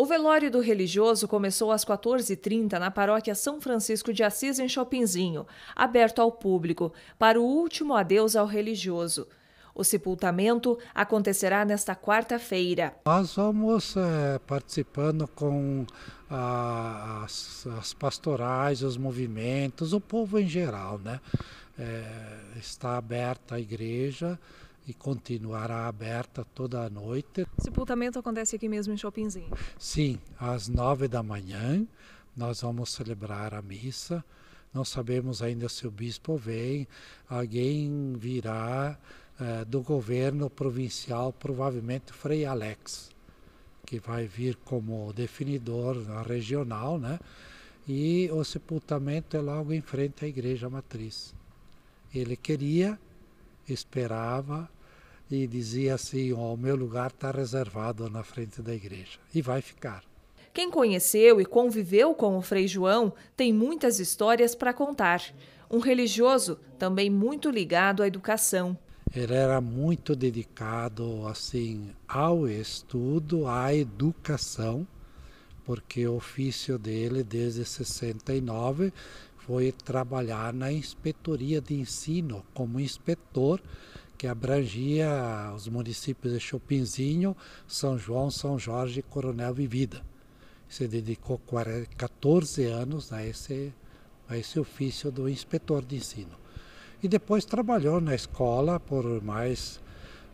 O velório do religioso começou às 14h30 na paróquia São Francisco de Assis, em Chopinzinho, aberto ao público, para o último adeus ao religioso. O sepultamento acontecerá nesta quarta-feira. Nós vamos é, participando com a, as, as, pastorais, os movimentos, o povo em geral, né? É, está aberta a igreja e continuará aberta toda a noite. O sepultamento acontece aqui mesmo em Chopinzinho? Sim, às nove da manhã nós vamos celebrar a missa. Não sabemos ainda se o bispo vem, alguém virá eh, do governo provincial, provavelmente Frei Alex, que vai vir como definidor regional, né? E o sepultamento é logo em frente à igreja matriz. Ele queria, esperava, e dizia assim: oh, o meu lugar está reservado na frente da igreja e vai ficar. Quem conheceu e conviveu com o Frei João tem muitas histórias para contar. Um religioso também muito ligado à educação. Ele era muito dedicado assim ao estudo, à educação, porque o ofício dele desde 69 foi trabalhar na inspetoria de ensino como inspetor que abrangia os municípios de Chopinzinho, São João, São Jorge, Coronel e Vida. Se dedicou 14 anos a esse, a esse ofício do inspetor de ensino. E depois trabalhou na escola por mais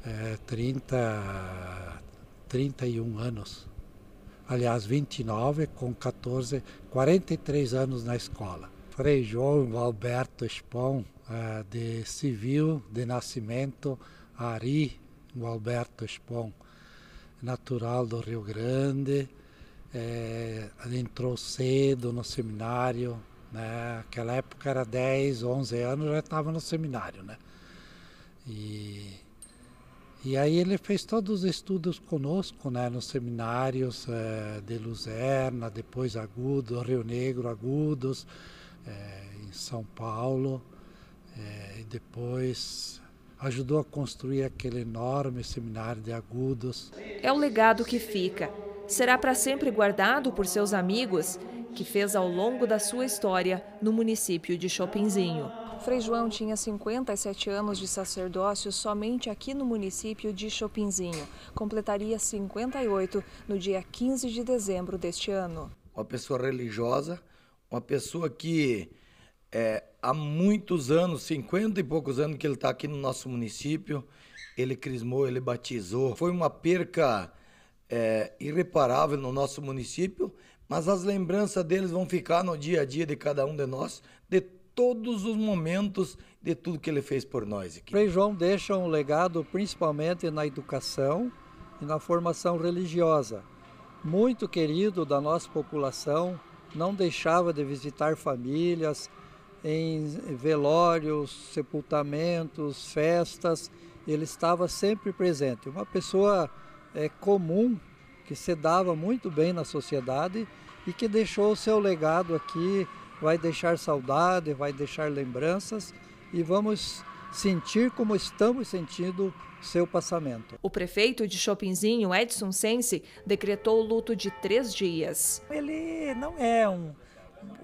é, 30, 31 anos. Aliás, 29 com 14, 43 anos na escola. Frei João Alberto Espão, eh, de civil de nascimento Ari Alberto Espon, natural do Rio Grande, eh, entrou cedo no seminário, né? Aquela época era 10, 11 anos, já estava no seminário, né? E, e aí ele fez todos os estudos conosco, né? Nos seminários eh, de Luzerna, depois Agudos, Rio Negro, Agudos, em São Paulo. Depois ajudou a construir aquele enorme seminário de agudos. É o legado que fica. Será para sempre guardado por seus amigos que fez ao longo da sua história no município de Chopinzinho. Frei João tinha 57 anos de sacerdócio somente aqui no município de Chopinzinho. Completaria 58 no dia 15 de dezembro deste ano. Uma pessoa religiosa, uma pessoa que é, há muitos anos, 50 e poucos anos que ele está aqui no nosso município. Ele crismou, ele batizou. Foi uma perca é, irreparável no nosso município, mas as lembranças deles vão ficar no dia a dia de cada um de nós, de todos os momentos de tudo que ele fez por nós aqui. Frei João deixa um legado principalmente na educação e na formação religiosa. Muito querido da nossa população, não deixava de visitar famílias, em velórios, sepultamentos, festas, ele estava sempre presente. Uma pessoa é, comum que se dava muito bem na sociedade e que deixou o seu legado aqui, vai deixar saudade, vai deixar lembranças e vamos sentir como estamos sentindo seu passamento. O prefeito de Chopinzinho, Edson Sense, decretou o luto de três dias. Ele não é um,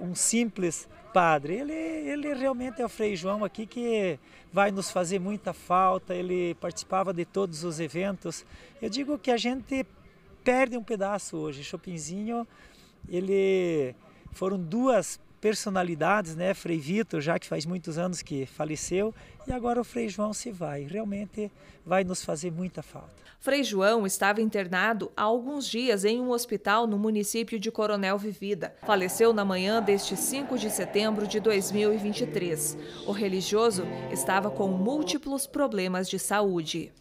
um simples padre. Ele, ele realmente é o Frei João aqui que vai nos fazer muita falta, ele participava de todos os eventos. Eu digo que a gente perde um pedaço hoje. Chopinzinho, ele foram duas personalidades, né? Frei Vitor, já que faz muitos anos que faleceu, e agora o Frei João se vai. Realmente vai nos fazer muita falta. Frei João estava internado há alguns dias em um hospital no município de Coronel Vivida. Faleceu na manhã deste 5 de setembro de 2023. O religioso estava com múltiplos problemas de saúde.